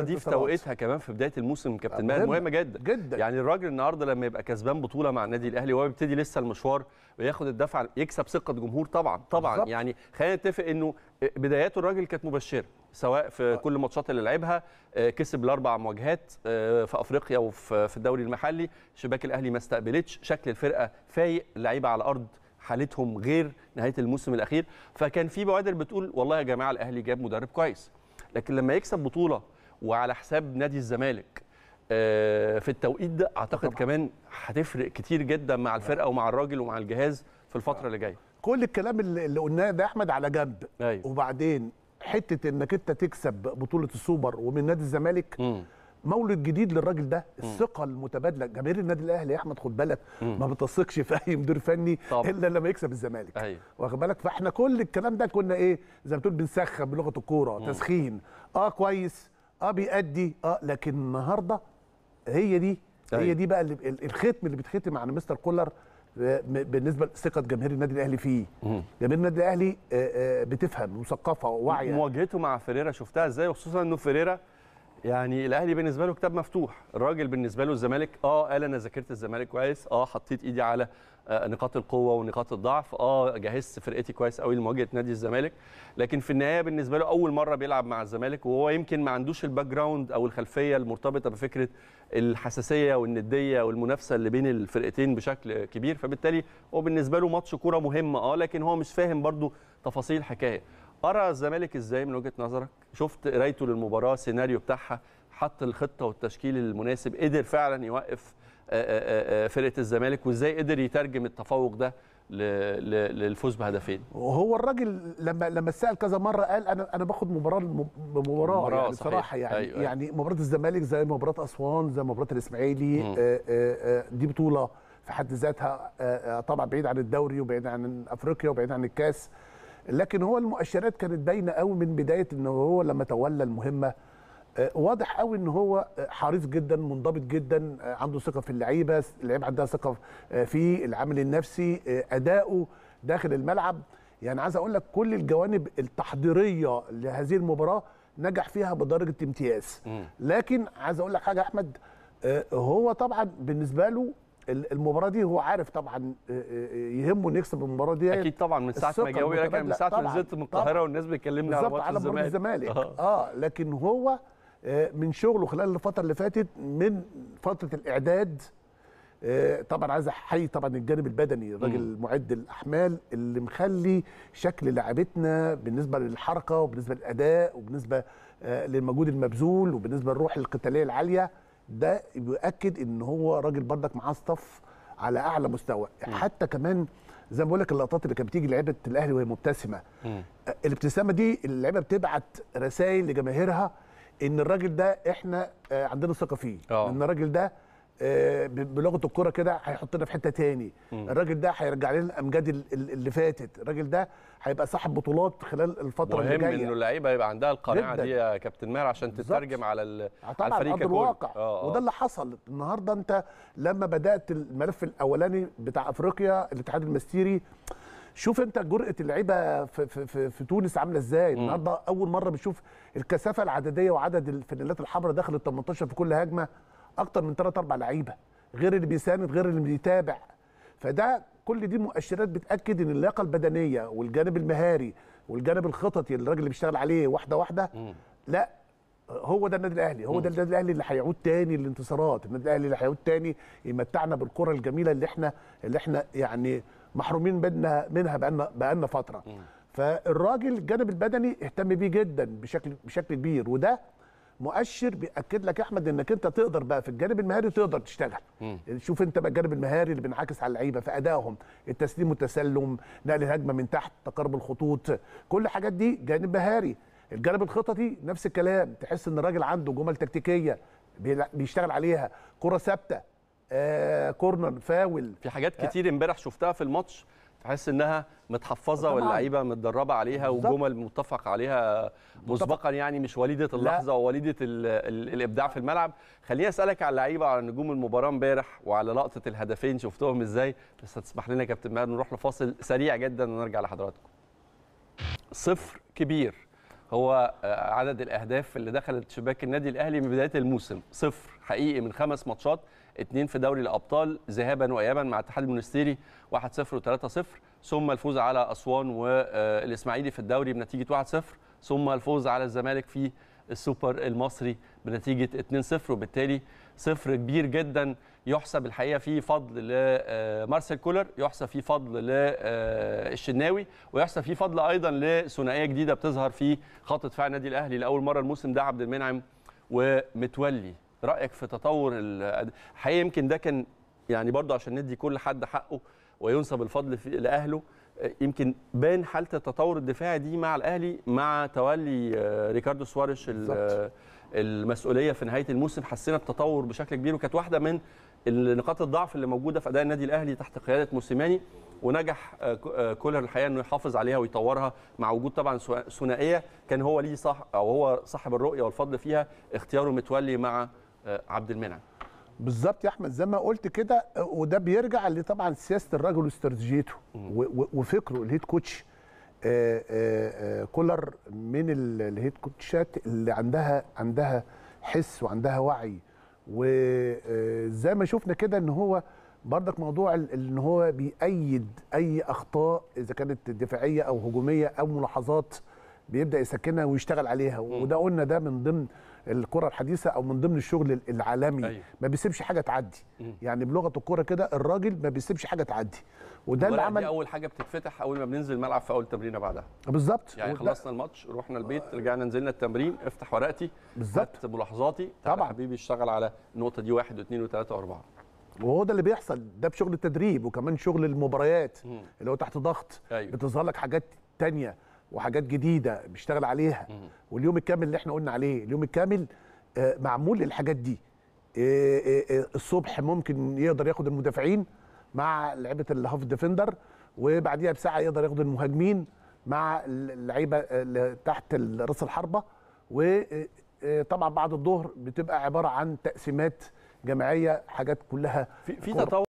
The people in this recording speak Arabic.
البطوله دي في توقيتها كمان في بدايه الموسم كابتن ماهر مهمه جدا جدا يعني الراجل النهارده لما يبقى كسبان بطوله مع النادي الاهلي وهو بيبتدي لسه المشوار وياخد الدفعه يكسب ثقه جمهور طبعا طبعا بالزبط. يعني خلينا نتفق انه بداياته الراجل كانت مبشره سواء في آه. كل الماتشات اللي لعبها آه، كسب الاربع مواجهات آه، في افريقيا وفي آه، الدوري المحلي شباك الاهلي ما استقبلتش شكل الفرقه فايق لعيبه على الارض حالتهم غير نهايه الموسم الاخير فكان في بوادر بتقول والله يا جماعه الاهلي جاب مدرب كويس لكن لما يكسب بطوله وعلى حساب نادي الزمالك آه، في التوقيت ده اعتقد طبعا. كمان هتفرق كتير جدا مع الفرقه ومع الراجل ومع الجهاز في الفتره اللي جايه كل الكلام اللي قلناه ده احمد على جنب أيوه. وبعدين حته انك انت تكسب بطوله السوبر ومن نادي الزمالك م. مولد جديد للراجل ده الثقه المتبادله جماهير النادي الاهلي يا احمد خد بالك ما بتثقش في اي مدير فني طبعا. الا لما يكسب الزمالك أيوه. واخد بالك فاحنا كل الكلام ده كنا ايه زي ما بتقول بنسخن بلغه الكوره تسخين اه كويس اه بيأدي اه لكن النهارده هي دي أيوة. هي دي بقى اللي الختم اللي بيتختم على مستر كولر آه، بالنسبه لثقه جماهير النادي الاهلي فيه جماهير النادي الاهلي آه، آه، بتفهم مثقفه وواعيه مواجهته مع فيريرا شفتها ازاي وخصوصا انه فيريرا يعني الاهلي بالنسبه له كتاب مفتوح الراجل بالنسبه له الزمالك اه قال انا ذاكرت الزمالك كويس اه حطيت ايدي على آه، نقاط القوه ونقاط الضعف اه جهزت فرقتي كويس قوي لمواجهه نادي الزمالك لكن في النهايه بالنسبه له اول مره بيلعب مع الزمالك وهو يمكن ما عندوش الباك جراوند او الخلفيه المرتبطه بفكره الحساسيه والنديه والمنافسه اللي بين الفرقتين بشكل كبير فبالتالي هو بالنسبه له ماتش كوره مهم اه لكن هو مش فاهم برضو تفاصيل الحكايه ارى الزمالك ازاي من وجهه نظرك شفت قرايته للمباراه السيناريو بتاعها حط الخطه والتشكيل المناسب قدر فعلا يوقف آه، آه، آه، فرقه الزمالك وازاي قدر يترجم التفوق ده للفوز بهدفين وهو الراجل لما لما اتسال كذا مره قال انا انا باخد مباراه بمباراه مباراه يعني بصراحه يعني أيوة،, أيوة. يعني مباراه الزمالك زي مباراه اسوان زي مباراه الاسماعيلي دي بطوله في حد ذاتها طبعا بعيد عن الدوري وبعيد عن افريقيا وبعيد عن الكاس لكن هو المؤشرات كانت باينه قوي من بدايه ان هو لما تولى المهمه آه، واضح قوي ان هو آه، حريص جدا منضبط جدا آه، عنده ثقه في اللعيبه اللعيبه عندها ثقه في العامل النفسي اداؤه داخل الملعب يعني عايز اقول لك كل الجوانب التحضيريه لهذه المباراه نجح فيها بدرجه امتياز لكن عايز اقول لك حاجه احمد هو طبعا بالنسبه له المباراه دي هو عارف طبعا يهمه انه يكسب المباراه دي اكيد طبعا من ساعه ما جاوبك من ساعه ما نزلت من القاهره والناس بتكلمني على ماتش الزمالك على الزمالك اه لكن هو آه، من شغله خلال الفتره اللي فاتت من فتره الاعداد آه، طبعا عايز احيي طبعا الجانب البدني الراجل معد الاحمال اللي مخلي شكل لعبتنا بالنسبه للحركه وبالنسبه للاداء وبالنسبه آه، للمجهود المبذول وبالنسبه للروح القتاليه العاليه ده بيؤكد ان هو راجل بردك معاه صف على اعلى مستوى م. حتى كمان زي ما بقول لك اللقطات اللي كانت بتيجي لعيبه الاهلي وهي مبتسمه م. الابتسامه دي اللعيبه بتبعت رسائل لجماهيرها ان الراجل ده احنا آه، عندنا ثقه فيه أوه. ان الراجل ده آه، بلغه الكوره كده هيحطنا في حته تاني م. الراجل ده هيرجع لنا الامجاد اللي فاتت الراجل ده هيبقى صاحب بطولات خلال الفتره اللي جايه مهم انه اللعيبه يبقى عندها القناعه جداً. دي يا كابتن ماهر عشان تترجم على, على الفريق على الواقع آه آه. وده اللي حصل النهارده انت لما بدات الملف الاولاني بتاع افريقيا الاتحاد المستيري شوف انت جرأه اللعيبه في, في, في, في تونس عامله ازاي النهارده اول مره بنشوف الكثافه العدديه وعدد الفنلات الحمراء داخل ال 18 في كل هجمه اكتر من 3 أربع لعيبه غير اللي بيساند غير اللي بيتابع فده كل دي مؤشرات بتاكد ان اللياقه البدنيه والجانب المهاري والجانب الخططي اللي الراجل اللي بيشتغل عليه واحده واحده لا هو ده النادي الاهلي هو ده النادي الاهلي اللي هيعود تاني للانتصارات النادي الاهلي اللي هيعود تاني يمتعنا بالكره الجميله اللي احنا اللي احنا يعني محرومين منها منها بقالنا بقالنا فتره فالراجل الجانب البدني اهتم بيه جدا بشكل بشكل كبير وده مؤشر بياكد لك يا احمد انك انت تقدر بقى في الجانب المهاري تقدر تشتغل مم. شوف انت بقى الجانب المهاري اللي بينعكس على اللعيبه في ادائهم التسليم والتسلم نقل الهجمه من تحت تقارب الخطوط كل الحاجات دي جانب مهاري الجانب الخططي نفس الكلام تحس ان الراجل عنده جمل تكتيكيه بيشتغل عليها كره ثابته آه كورنر فاول في حاجات آه. كتير امبارح شفتها في الماتش تحس انها متحفظه واللعيبه متدربه عليها وجمل متفق عليها مسبقا يعني مش وليده اللحظه ووليده الـ الـ الابداع في الملعب خليني اسالك على اللعيبه على نجوم المباراه امبارح وعلى لقطه الهدفين شفتهم ازاي بس هتسمح لنا يا كابتن ماهر نروح لفاصل سريع جدا ونرجع لحضراتكم صفر كبير هو آه، عدد الاهداف اللي دخلت شباك النادي الاهلي من بدايه الموسم صفر حقيقي من خمس ماتشات اثنين في دوري الابطال ذهابا وايابا مع اتحاد المنستيري 1-0 و3-0 ثم الفوز على اسوان والاسماعيلي في الدوري بنتيجه 1-0 ثم الفوز على الزمالك في السوبر المصري بنتيجه 2-0 وبالتالي صفر كبير جدا يحسب الحقيقه فيه فضل لمارسيل آه، كولر يحسب فيه فضل للشناوي آه، ويحسب فيه فضل ايضا لثنائيه جديده بتظهر في خط دفاع النادي الاهلي لاول مره الموسم ده عبد المنعم ومتولي رايك في تطور الحقيقه يمكن ده كان يعني برضه عشان ندي كل حد حقه وينسب الفضل لاهله يمكن بان حاله التطور الدفاعي دي مع الاهلي مع تولي آه، ريكاردو سواريش آه، المسؤوليه في نهايه الموسم حسينا التطور بشكل كبير وكانت واحده من نقاط الضعف اللي موجوده في اداء النادي الاهلي تحت قياده موسيماني ونجح آه، كولر الحقيقه انه يحافظ عليها ويطورها مع وجود طبعا ثنائيه كان هو ليه صح او هو صاحب الرؤيه والفضل فيها اختياره متولي مع عبد المنعم بالظبط يا احمد زي ما قلت كده وده بيرجع لطبعا سياسه الراجل واستراتيجيته وفكره الهيد كوتش آآ آه، آآ آه، آه، كولر من الهيد كوتشات اللي عندها عندها حس وعندها وعي وزي ما شفنا كده ان هو بردك موضوع ان هو بيأيد اي اخطاء اذا كانت دفاعيه او هجوميه او ملاحظات بيبدا يسكنها ويشتغل عليها وده قلنا ده من ضمن الكره الحديثه او من ضمن الشغل العالمي أيوه. ما بيسيبش حاجه تعدي مم. يعني بلغه الكره كده الراجل ما بيسيبش حاجه تعدي وده اللي عمل اول حاجه بتتفتح اول ما بننزل الملعب في اول تمرينه بعدها بالظبط يعني وده... خلصنا الماتش رحنا البيت رجعنا نزلنا التمرين افتح ورقتي بالظبط ملاحظاتي طبعا حبيبي اشتغل على النقطه دي واحد واثنين وثلاثه واربعه وهو ده اللي بيحصل ده بشغل التدريب وكمان شغل المباريات مم. اللي هو تحت ضغط أيوه. بتظهر لك حاجات تانية وحاجات جديده بيشتغل عليها واليوم الكامل اللي احنا قلنا عليه اليوم الكامل آه، معمول للحاجات دي آه، آه، الصبح ممكن يقدر ياخد المدافعين مع لعيبه الهاف ديفندر وبعديها بساعه يقدر ياخد المهاجمين مع اللعيبه اللي تحت راس الحربه وطبعا بعد الظهر بتبقى عباره عن تقسيمات جماعيه حاجات كلها في تطور